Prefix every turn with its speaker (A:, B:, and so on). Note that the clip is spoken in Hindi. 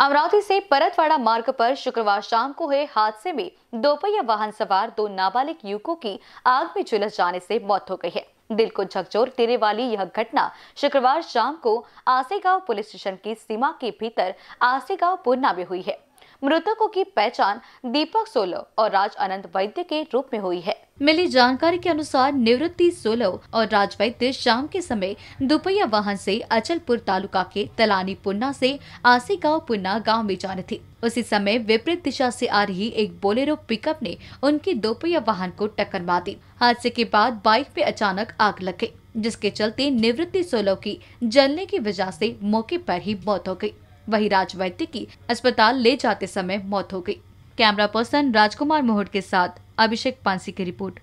A: अमरावती से परतवाड़ा मार्ग पर शुक्रवार शाम को हुए हादसे में दोपहिया वाहन सवार दो नाबालिग युवकों की आग में झुलस जाने से मौत हो गई है दिल को झकझोर देने वाली यह घटना शुक्रवार शाम को आसेगांव पुलिस स्टेशन की सीमा के भीतर आसेगांव पुरना में हुई है मृतकों की पहचान दीपक सोलव और राज अनंत वैद्य के रूप में हुई है मिली जानकारी के अनुसार निवृत्ति सोलव और राज वैद्य शाम के समय दोपहिया वाहन से अचलपुर तालुका के तलानी पुन्ना से आसी गाँव पुन्ना गाँव में जा रहे थे उसी समय विपरीत दिशा से आ रही एक बोलेरो पिकअप ने उनकी दोपहिया वाहन को टक्कर मार दी हादसे के बाद बाइक पे अचानक आग लग गई जिसके चलते निवृत्ति सोलह की जलने की वजह से मौके पर ही मौत हो गई वही राज वैद्य की अस्पताल ले जाते समय मौत हो गई कैमरा पर्सन राजकुमार मोहट के साथ अभिषेक पांसी की रिपोर्ट